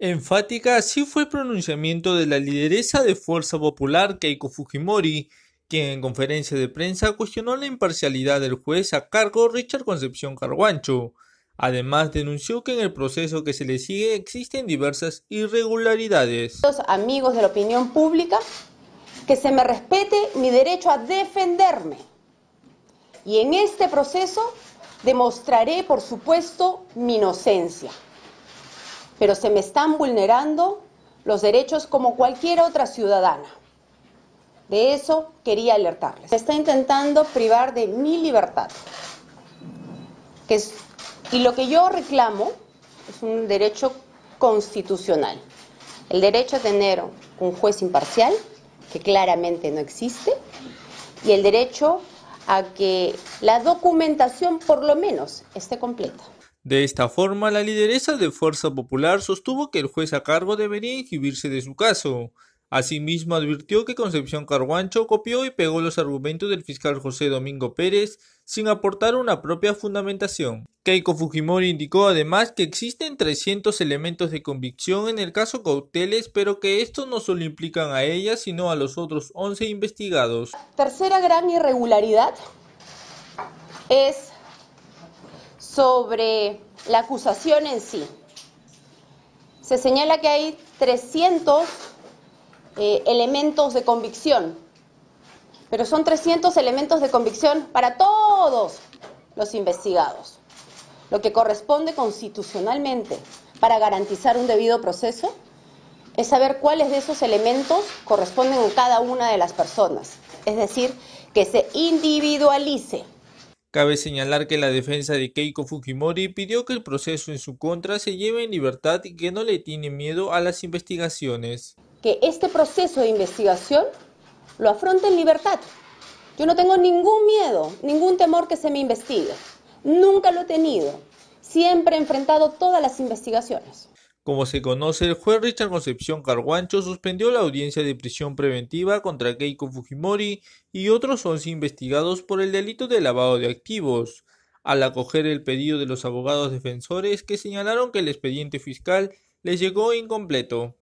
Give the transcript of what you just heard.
Enfática así fue el pronunciamiento de la lideresa de Fuerza Popular Keiko Fujimori, quien en conferencia de prensa cuestionó la imparcialidad del juez a cargo Richard Concepción Carguancho. Además, denunció que en el proceso que se le sigue existen diversas irregularidades. Los amigos de la opinión pública, que se me respete mi derecho a defenderme. Y en este proceso demostraré, por supuesto, mi inocencia pero se me están vulnerando los derechos como cualquier otra ciudadana. De eso quería alertarles. Se está intentando privar de mi libertad. y lo que yo reclamo es un derecho constitucional. El derecho a tener un juez imparcial, que claramente no existe, y el derecho a que la documentación por lo menos esté completa. De esta forma, la lideresa de Fuerza Popular sostuvo que el juez a cargo debería inhibirse de su caso. Asimismo, advirtió que Concepción Carguancho copió y pegó los argumentos del fiscal José Domingo Pérez sin aportar una propia fundamentación. Keiko Fujimori indicó además que existen 300 elementos de convicción en el caso Cauteles, pero que estos no solo implican a ella, sino a los otros 11 investigados. Tercera gran irregularidad es sobre la acusación en sí. Se señala que hay 300 eh, elementos de convicción, pero son 300 elementos de convicción para todos los investigados, lo que corresponde constitucionalmente para garantizar un debido proceso es saber cuáles de esos elementos corresponden a cada una de las personas, es decir, que se individualice. Cabe señalar que la defensa de Keiko Fujimori pidió que el proceso en su contra se lleve en libertad y que no le tiene miedo a las investigaciones. Que este proceso de investigación lo afronte en libertad. Yo no tengo ningún miedo, ningún temor que se me investigue. Nunca lo he tenido siempre ha enfrentado todas las investigaciones. Como se conoce, el juez Richard Concepción Carguancho suspendió la audiencia de prisión preventiva contra Keiko Fujimori y otros 11 investigados por el delito de lavado de activos, al acoger el pedido de los abogados defensores que señalaron que el expediente fiscal les llegó incompleto.